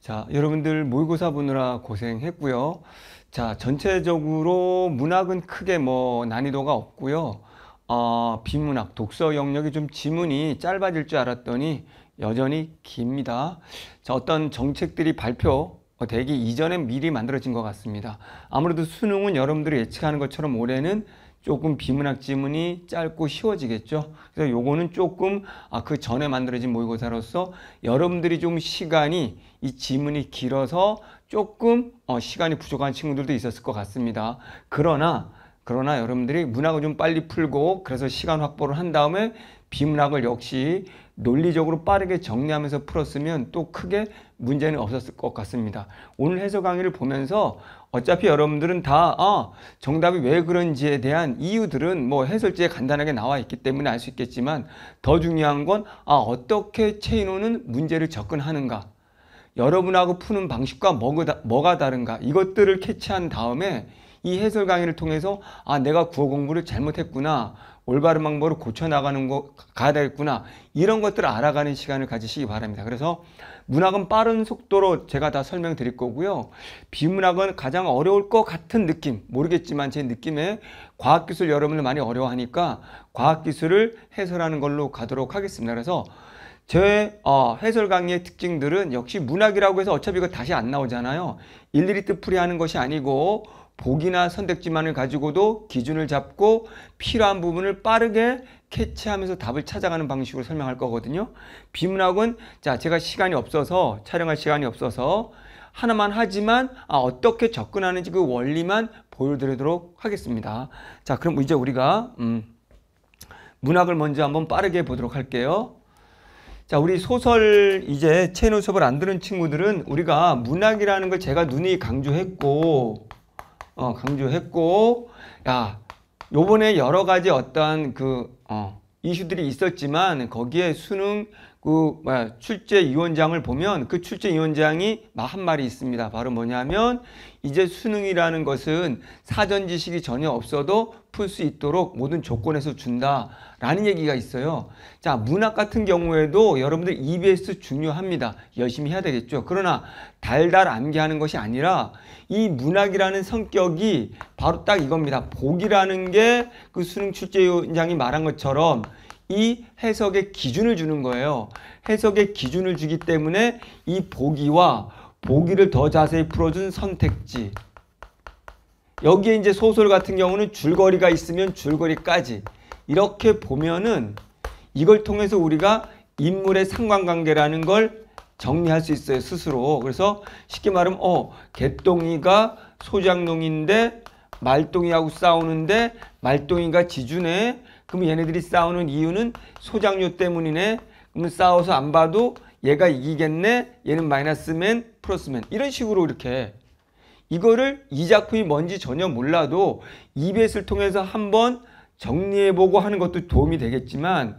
자, 여러분들 모의고사 보느라 고생했고요. 자, 전체적으로 문학은 크게 뭐 난이도가 없고요. 어, 비문학, 독서 영역이 좀 지문이 짧아질 줄 알았더니 여전히 깁니다. 자, 어떤 정책들이 발표 되기 이전에 미리 만들어진 것 같습니다. 아무래도 수능은 여러분들이 예측하는 것처럼 올해는 조금 비문학 지문이 짧고 쉬워지겠죠. 그래서 요거는 조금 아, 그 전에 만들어진 모의고사로서 여러분들이 좀 시간이 이 지문이 길어서 조금 어, 시간이 부족한 친구들도 있었을 것 같습니다. 그러나 그러나 여러분들이 문학을 좀 빨리 풀고 그래서 시간 확보를 한 다음에 비문학을 역시 논리적으로 빠르게 정리하면서 풀었으면 또 크게 문제는 없었을 것 같습니다. 오늘 해설 강의를 보면서 어차피 여러분들은 다 아, 정답이 왜 그런지에 대한 이유들은 뭐 해설지에 간단하게 나와 있기 때문에 알 수 있겠지만 더 중요한 건 아, 어떻게 체인호는 문제를 접근하는가 여러분하고 푸는 방식과 뭐가 다른가 이것들을 캐치한 다음에 이 해설 강의를 통해서 아 내가 구어 공부를 잘못했구나 올바른 방법으로 고쳐나가는 거 가야 되겠구나 이런 것들을 알아가는 시간을 가지시기 바랍니다 그래서 문학은 빠른 속도로 제가 다 설명드릴 거고요 비문학은 가장 어려울 것 같은 느낌 모르겠지만 제 느낌에 과학기술 여러분들 많이 어려워하니까 과학기술을 해설하는 걸로 가도록 하겠습니다 그래서 제 어, 해설 강의의 특징들은 역시 문학이라고 해서 어차피 이거 다시 안 나오잖아요. 일일이 뜻풀이하는 것이 아니고 보기나 선택지만을 가지고도 기준을 잡고 필요한 부분을 빠르게 캐치하면서 답을 찾아가는 방식으로 설명할 거거든요. 비문학은 자 제가 시간이 없어서 촬영할 시간이 없어서 하나만 하지만 아, 어떻게 접근하는지 그 원리만 보여드리도록 하겠습니다. 자 그럼 이제 우리가 음, 문학을 먼저 한번 빠르게 보도록 할게요. 자, 우리 소설 이제 채널 수을안 들은 친구들은 우리가 문학이라는 걸 제가 눈이 강조했고, 어, 강조했고, 야, 요번에 여러 가지 어떤 그, 어, 이슈들이 있었지만 거기에 수능 그 뭐야 출제위원장을 보면 그 출제위원장이 막 한 말이 있습니다. 바로 뭐냐면 이제 수능이라는 것은 사전 지식이 전혀 없어도 풀 수 있도록 모든 조건에서 준다라는 얘기가 있어요. 자, 문학 같은 경우에도 여러분들 EBS 중요합니다. 열심히 해야 되겠죠. 그러나 달달 암기하는 것이 아니라 이 문학이라는 성격이 바로 딱 이겁니다. 복이라는 게 그 수능 출제위원장이 말한 것처럼 이 해석의 기준을 주는 거예요. 해석의 기준을 주기 때문에 이 보기와 보기를 더 자세히 풀어준 선택지. 여기에 이제 소설 같은 경우는 줄거리가 있으면 줄거리까지 이렇게 보면은 이걸 통해서 우리가 인물의 상관관계라는 걸 정리할 수 있어요 스스로 그래서 쉽게 말하면 어 개똥이가 소장농인데 말똥이하고 싸우는데 말똥이가 지주네 그럼 얘네들이 싸우는 이유는 소장료 때문이네 그러면 싸워서 안 봐도 얘가 이기겠네 얘는 마이너스맨 플러스맨 이런 식으로 이렇게 이거를 이 작품이 뭔지 전혀 몰라도 EBS를 통해서 한번 정리해보고 하는 것도 도움이 되겠지만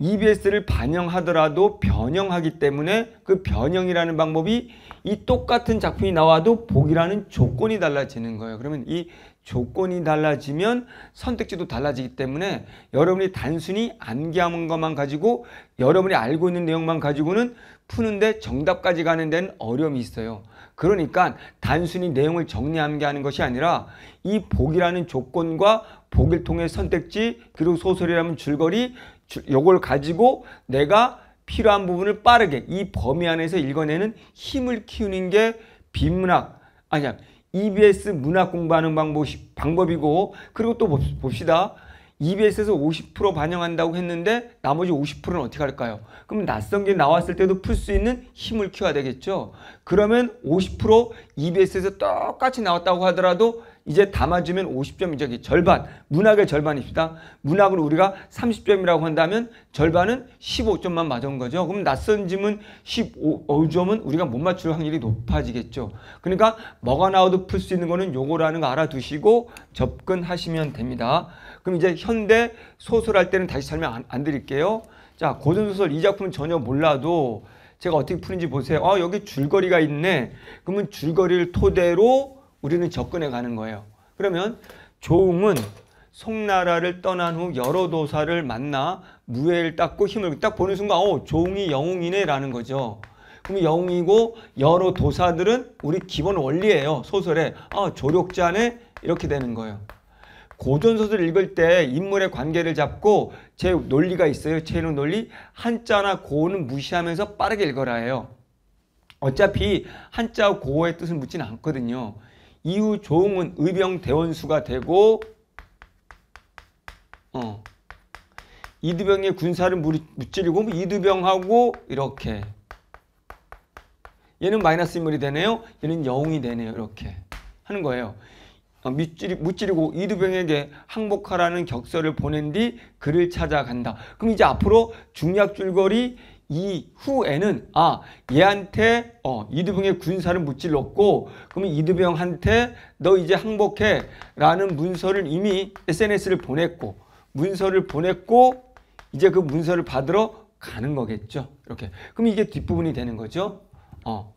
EBS를 반영하더라도 변형하기 때문에 그 변형이라는 방법이 이 똑같은 작품이 나와도 보기라는 조건이 달라지는 거예요. 그러면 이 조건이 달라지면 선택지도 달라지기 때문에 여러분이 단순히 암기하는 것만 가지고 여러분이 알고 있는 내용만 가지고는 푸는데 정답까지 가는 데는 어려움이 있어요. 그러니까 단순히 내용을 정리 암기하는 것이 아니라 이 복이라는 조건과 복을 통해 선택지 그리고 소설이라면 줄거리 요걸 가지고 내가 필요한 부분을 빠르게 이 범위 안에서 읽어내는 힘을 키우는 게빈문학 아니야 EBS 문학 공부하는 방법, 방법이고 그리고 또 봅시다. EBS에서 50% 반영한다고 했는데 나머지 50%는 어떻게 할까요? 그럼 낯선 게 나왔을 때도 풀 수 있는 힘을 키워야 되겠죠. 그러면 50% EBS에서 똑같이 나왔다고 하더라도 이제 담아주면 50점이 저기 절반, 문학의 절반입니다. 문학을 우리가 30점이라고 한다면 절반은 15점만 맞은 거죠. 그럼 낯선 짐은 15점은 우리가 못 맞출 확률이 높아지겠죠. 그러니까 뭐가 나와도 풀 수 있는 거는 요거라는 거 알아두시고 접근하시면 됩니다. 그럼 이제 현대 소설 할 때는 다시 설명 안, 안 드릴게요. 자, 고전소설 이 작품은 전혀 몰라도 제가 어떻게 푸는지 보세요. 아, 여기 줄거리가 있네. 그러면 줄거리를 토대로 우리는 접근해 가는 거예요. 그러면 조웅은 송나라를 떠난 후 여러 도사를 만나 무예를 닦고 힘을 딱 보는 순간 어 조웅이 영웅이네라는 거죠. 그럼 영웅이고 여러 도사들은 우리 기본 원리예요. 소설에 아 조력자네 이렇게 되는 거예요. 고전 소설 읽을 때 인물의 관계를 잡고 제 논리가 있어요. 제로 논리 한자나 고는 무시하면서 빠르게 읽어라 해요. 어차피 한자와 고의 뜻을 묻진 않거든요. 이후 조응은 의병 대원수가 되고 어. 이두병의 군사를 무찌르고 뭐 이두병하고 이렇게 얘는 마이너스 인물이 되네요. 얘는 영웅이 되네요. 이렇게 하는 거예요. 어, 무찌리, 무찌르고 이두병에게 항복하라는 격서를 보낸 뒤 그를 찾아간다. 그럼 이제 앞으로 중략 줄거리 이후에는 아 얘한테 어, 이두병의 군사를 무찔렀고 그러면 이두병한테너 이제 항복해 라는 문서를 이미 SNS를 보냈고 문서를 보냈고 이제 그 문서를 받으러 가는 거겠죠. 이렇게. 그럼 이게 뒷부분이 되는 거죠. 어.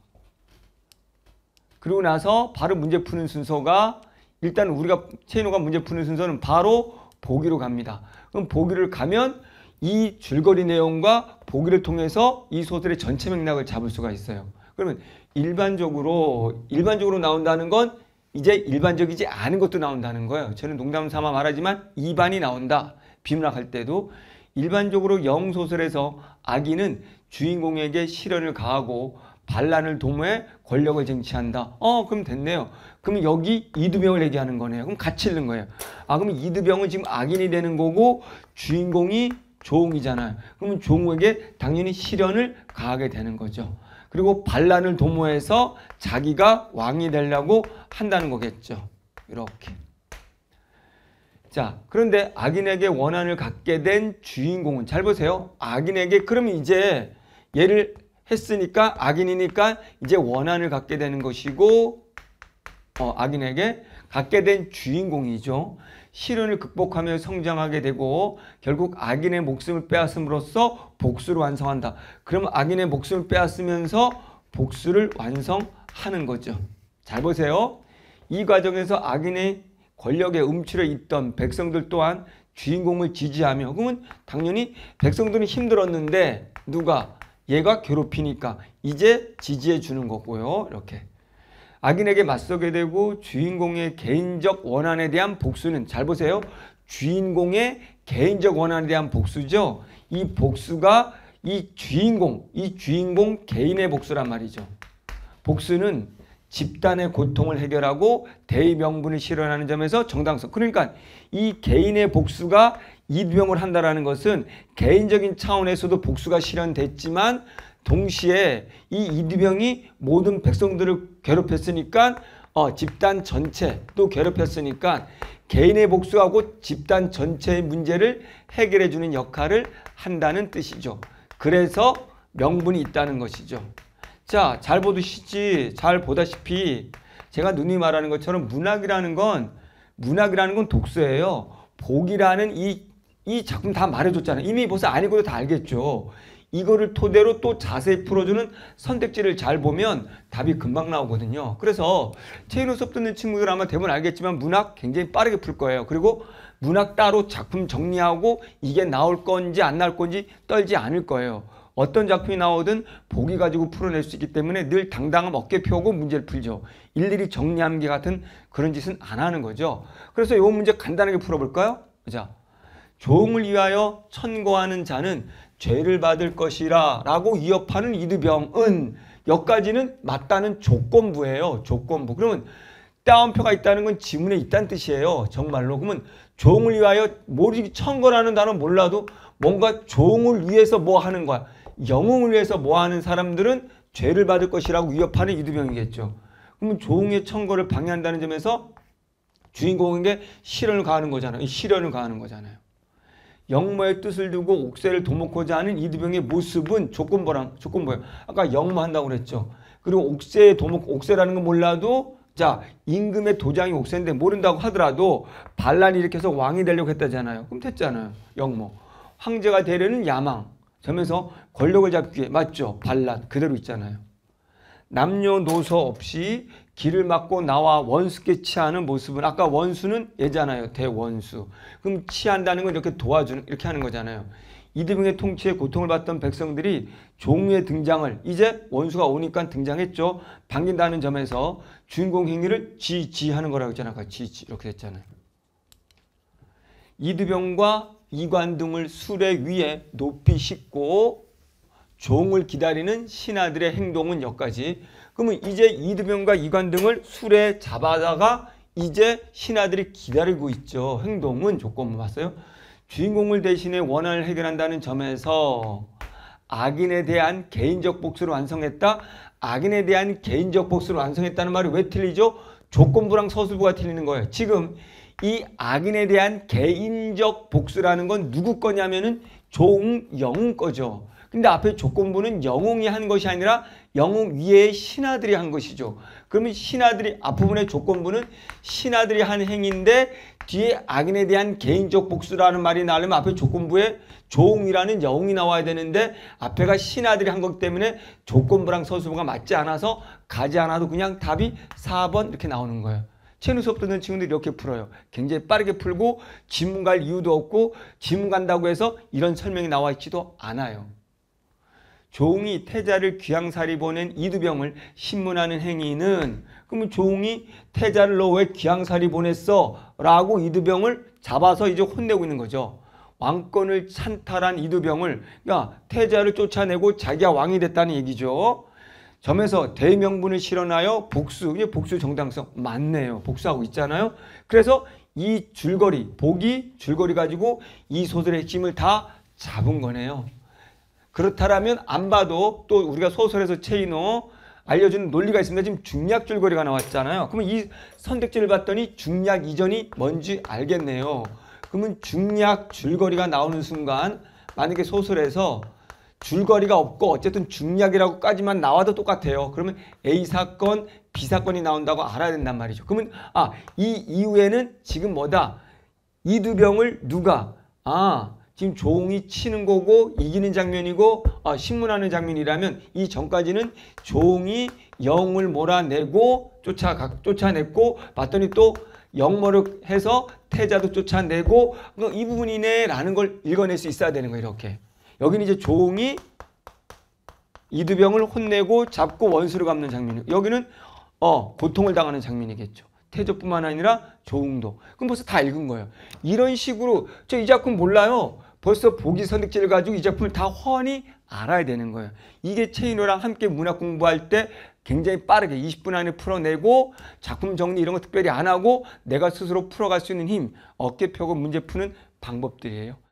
그리고 나서 바로 문제 푸는 순서가 일단 우리가 체인호가 문제 푸는 순서는 바로 보기로 갑니다. 그럼 보기를 가면 이 줄거리 내용과 보기를 통해서 이 소설의 전체 맥락을 잡을 수가 있어요. 그러면 일반적으로 일반적으로 나온다는 건 이제 일반적이지 않은 것도 나온다는 거예요. 저는 농담 삼아 말하지만 이반이 나온다. 비문학할 때도 일반적으로 영소설에서 아기는 주인공에게 실현을 가하고 반란을 도모해 권력을 쟁취한다. 어, 그럼 됐네요. 그럼 여기 이두병을 얘기하는 거네요. 그럼 같이 읽는 거예요. 아, 그럼 이두병은 지금 악인이 되는 거고 주인공이 종이잖아요. 그러면 종에게 당연히 시련을 가하게 되는 거죠. 그리고 반란을 도모해서 자기가 왕이 되려고 한다는 거겠죠. 이렇게. 자, 그런데 악인에게 원한을 갖게 된 주인공은 잘 보세요. 악인에게 그러 이제 얘를 했으니까 악인이니까 이제 원한을 갖게 되는 것이고 어, 악인에게 갖게 된 주인공이죠. 시련을 극복하며 성장하게 되고 결국 악인의 목숨을 빼앗음으로써 복수를 완성한다. 그럼 악인의 목숨을 빼앗으면서 복수를 완성하는 거죠. 잘 보세요. 이 과정에서 악인의 권력에 움츠려 있던 백성들 또한 주인공을 지지하며 그러면 당연히 백성들은 힘들었는데 누가 얘가 괴롭히니까 이제 지지해 주는 거고요. 이렇게 악인에게 맞서게 되고 주인공의 개인적 원한에 대한 복수는 잘 보세요. 주인공의 개인적 원한에 대한 복수죠. 이 복수가 이 주인공, 이 주인공 개인의 복수란 말이죠. 복수는 집단의 고통을 해결하고 대의 명분을 실현하는 점에서 정당성. 그러니까 이 개인의 복수가 이병을 한다라는 것은 개인적인 차원에서도 복수가 실현됐지만 동시에 이 이두병이 모든 백성들을 괴롭혔으니까 어, 집단 전체 또 괴롭혔으니까 개인의 복수하고 집단 전체의 문제를 해결해 주는 역할을 한다는 뜻이죠. 그래서 명분이 있다는 것이죠. 자, 잘 보듯이 잘 보다시피 제가 누누이 말하는 것처럼 문학이라는 건 문학이라는 건 독서예요. 복이라는 이, 이 작품 다 말해줬잖아요. 이미 벌써 아니고도 다 알겠죠. 이거를 토대로 또 자세히 풀어주는 선택지를 잘 보면 답이 금방 나오거든요. 그래서 체인호 수업 듣는 친구들 아마 대부분 알겠지만 문학 굉장히 빠르게 풀 거예요. 그리고 문학 따로 작품 정리하고 이게 나올 건지 안 나올 건지 떨지 않을 거예요. 어떤 작품이 나오든 보기 가지고 풀어낼 수 있기 때문에 늘 당당함 어깨 펴고 문제를 풀죠. 일일이 정리하는 게 같은 그런 짓은 안 하는 거죠. 그래서 이 문제 간단하게 풀어볼까요? 자, 조 종을 위하여 천고하는 자는 죄를 받을 것이라 라고 위협하는 이두병은 여기까지는 맞다는 조건부예요. 조건부. 그러면 따옴표가 있다는 건 지문에 있다는 뜻이에요. 정말로. 그러면 종을 위하여 모르기 천거라는 단어 몰라도 뭔가 종을 위해서 뭐 하는 거야. 영웅을 위해서 뭐 하는 사람들은 죄를 받을 것이라고 위협하는 이두병이겠죠. 그러면 종의 천거를 방해한다는 점에서 주인공에게 실현을 가하는 거잖아요. 실현을 가하는 거잖아요. 영모의 뜻을 두고 옥새를 도모코자 하는 이두병의 모습은 조건보랑 조건보요 아까 영모 한다고 그랬죠. 그리고 옥새 도모 옥새라는 건 몰라도 자 임금의 도장이 옥새인데 모른다고 하더라도 반란이 일으켜서 왕이 되려고 했다잖아요. 그럼 됐잖아요. 영모 황제가 되려는 야망. 그러면서 권력을 잡기 위 맞죠. 반란 그대로 있잖아요. 남녀노소 없이 길을 막고 나와 원수께 치하는 모습은 아까 원수는 얘잖아요. 대원수. 그럼 치한다는 건 이렇게 도와주는 이렇게 하는 거잖아요. 이등의 통치에 고통을 받던 백성들이 종의 등장을 이제 원수가 오니까 등장했죠. 반긴다는 점에서 주인공 행위를 지지하는 거라고 했잖아요. 지지 이렇게 했잖아요. 이두병과이관등을 수레 위에 높이 싣고 종을 기다리는 신하들의 행동은 여기까지. 그러면 이제 이드병과 이관 등을 술에 잡아다가 이제 신하들이 기다리고 있죠. 행동은 조건부 봤어요. 주인공을 대신해 원한을 해결한다는 점에서 악인에 대한 개인적 복수를 완성했다. 악인에 대한 개인적 복수를 완성했다는 말이 왜 틀리죠? 조건부랑 서술부가 틀리는 거예요. 지금 이 악인에 대한 개인적 복수라는 건 누구 거냐면은 종영 거죠. 근데 앞에 조건부는 영웅이 한 것이 아니라 영웅 위에 신하들이 한 것이죠. 그러면 신하들이 앞부분의 조건부는 신하들이 한 행위인데 뒤에 악인에 대한 개인적 복수라는 말이 나려면 앞에 조건부에 조웅이라는 영웅이 나와야 되는데 앞에가 신하들이 한 것 때문에 조건부랑 선수부가 맞지 않아서 가지 않아도 그냥 답이 4번 이렇게 나오는 거예요. 체누 수업 듣는 친구들이 이렇게 풀어요. 굉장히 빠르게 풀고 지문 갈 이유도 없고 지문 간다고 해서 이런 설명이 나와 있지도 않아요. 종이 태자를 귀양살이 보낸 이두병을 신문하는 행위는 그러면 종이 태자를 너 왜 귀양살이 보냈어? 라고 이두병을 잡아서 이제 혼내고 있는 거죠. 왕권을 찬탈한 이두병을 그러니까 태자를 쫓아내고 자기가 왕이 됐다는 얘기죠. 점에서 대명분을 실현하여 복수, 이제 복수 정당성 맞네요. 복수하고 있잖아요. 그래서 이 줄거리, 복이 줄거리 가지고 이 소설의 핵심을 다 잡은 거네요. 그렇다라면 안 봐도 또 우리가 소설에서 체이노 알려주는 논리가 있습니다. 지금 중략 줄거리가 나왔잖아요. 그러면 이 선택지를 봤더니 중략 이전이 뭔지 알겠네요. 그러면 중략 줄거리가 나오는 순간 만약에 소설에서 줄거리가 없고 어쨌든 중략이라고까지만 나와도 똑같아요. 그러면 A 사건, B 사건이 나온다고 알아야 된단 말이죠. 그러면 아, 이 이후에는 지금 뭐다? 이두병을 누가 아, 지금 종이 치는 거고 이기는 장면이고 아, 신문하는 장면이라면 이 전까지는 종이 영을 몰아내고 쫓아가, 쫓아냈고 봤더니 또 영모를 해서 태자도 쫓아내고 뭐 이 부분이네 라는 걸 읽어낼 수 있어야 되는 거예요 이렇게 여기는 이제 종이 이두병을 혼내고 잡고 원수를 갚는 장면이 여기는 어 고통을 당하는 장면이겠죠 태조뿐만 아니라 조웅도 그럼 벌써 다 읽은 거예요 이런 식으로 저 이 작품 몰라요 벌써 보기 선택지를 가지고 이작품을다 훤히 알아야 되는 거예요. 이게 체인호랑 함께 문학 공부할 때 굉장히 빠르게 20분 안에 풀어내고 작품 정리 이런 거 특별히 안 하고 내가 스스로 풀어갈 수 있는 힘, 어깨 펴고 문제 푸는 방법들이에요.